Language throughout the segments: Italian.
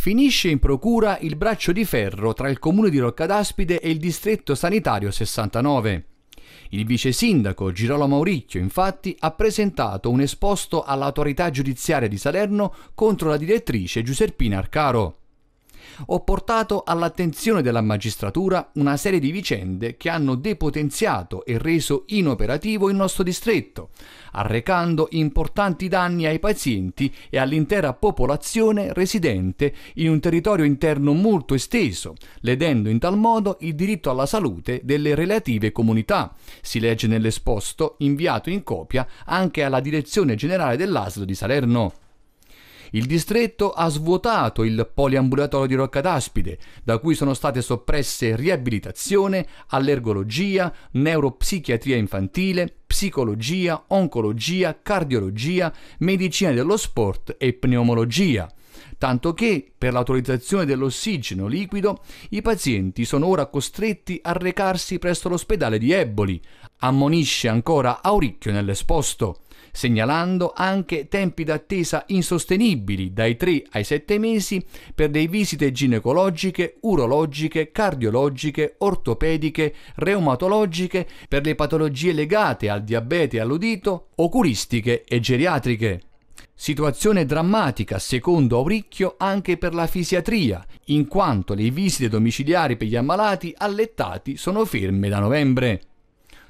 finisce in procura il braccio di ferro tra il comune di Roccadaspide e il distretto sanitario 69. Il vice sindaco Girolamo Mauricchio, infatti, ha presentato un esposto all'autorità giudiziaria di Salerno contro la direttrice Giuseppina Arcaro ho portato all'attenzione della magistratura una serie di vicende che hanno depotenziato e reso inoperativo il nostro distretto, arrecando importanti danni ai pazienti e all'intera popolazione residente in un territorio interno molto esteso, ledendo in tal modo il diritto alla salute delle relative comunità. Si legge nell'esposto inviato in copia anche alla Direzione Generale dell'Aslo di Salerno. Il distretto ha svuotato il poliambulatorio di Roccadaspide, da cui sono state soppresse riabilitazione, allergologia, neuropsichiatria infantile, psicologia, oncologia, cardiologia, medicina dello sport e pneumologia tanto che per l'autorizzazione dell'ossigeno liquido i pazienti sono ora costretti a recarsi presso l'ospedale di Eboli, ammonisce ancora Auricchio nell'esposto segnalando anche tempi d'attesa insostenibili dai 3 ai 7 mesi per le visite ginecologiche, urologiche, cardiologiche, ortopediche, reumatologiche, per le patologie legate al diabete e all'udito, oculistiche e geriatriche. Situazione drammatica, secondo Auricchio, anche per la fisiatria, in quanto le visite domiciliari per gli ammalati allettati sono ferme da novembre.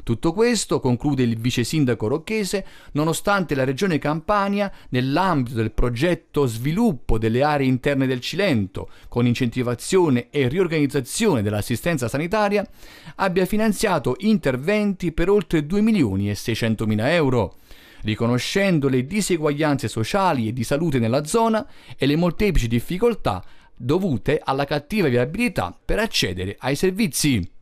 Tutto questo, conclude il vice sindaco Rocchese, nonostante la regione Campania, nell'ambito del progetto sviluppo delle aree interne del Cilento, con incentivazione e riorganizzazione dell'assistenza sanitaria, abbia finanziato interventi per oltre 2 milioni e 600 mila euro riconoscendo le diseguaglianze sociali e di salute nella zona e le molteplici difficoltà dovute alla cattiva viabilità per accedere ai servizi.